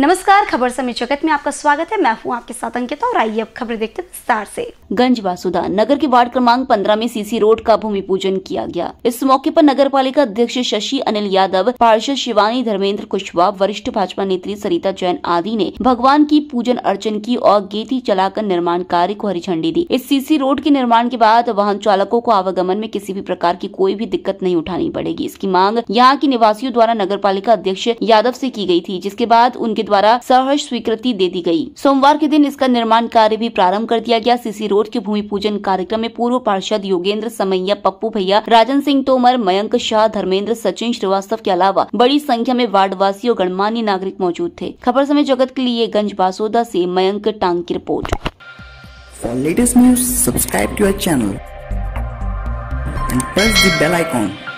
नमस्कार खबर समय जगत में आपका स्वागत है मैं हूँ आपके साथ अंकिता और आइए अब खबर देखते विस्तार से गंज वासुदा नगर के वार्ड क्रमांक 15 में सीसी रोड का भूमि पूजन किया गया इस मौके पर नगर पालिका अध्यक्ष शशि अनिल यादव पार्षद शिवानी धर्मेंद्र कुशवाहा वरिष्ठ भाजपा नेत्री सरिता जैन आदि ने भगवान की पूजन अर्चन की और गेटी चलाकर निर्माण कार्य को हरी झंडी दी इस सीसी रोड के निर्माण के बाद वाहन चालकों को आवागमन में किसी भी प्रकार की कोई भी दिक्कत नहीं उठानी पड़ेगी इसकी मांग यहाँ के निवासियों द्वारा नगर अध्यक्ष यादव ऐसी की गयी थी जिसके बाद उनके द्वारा सहर्ष स्वीकृति दे दी गयी सोमवार के दिन इसका निर्माण कार्य भी प्रारंभ कर दिया गया सीसी रोड के भूमि पूजन कार्यक्रम में पूर्व पार्षद योगेंद्र समैया पप्पू भैया राजन सिंह तोमर मयंक शाह धर्मेंद्र सचिन श्रीवास्तव के अलावा बड़ी संख्या में वार्डवासी और गणमान्य नागरिक मौजूद थे खबर समय जगत के लिए गंज बासोदा ऐसी मयंक टांग की report for latest news subscribe to our channel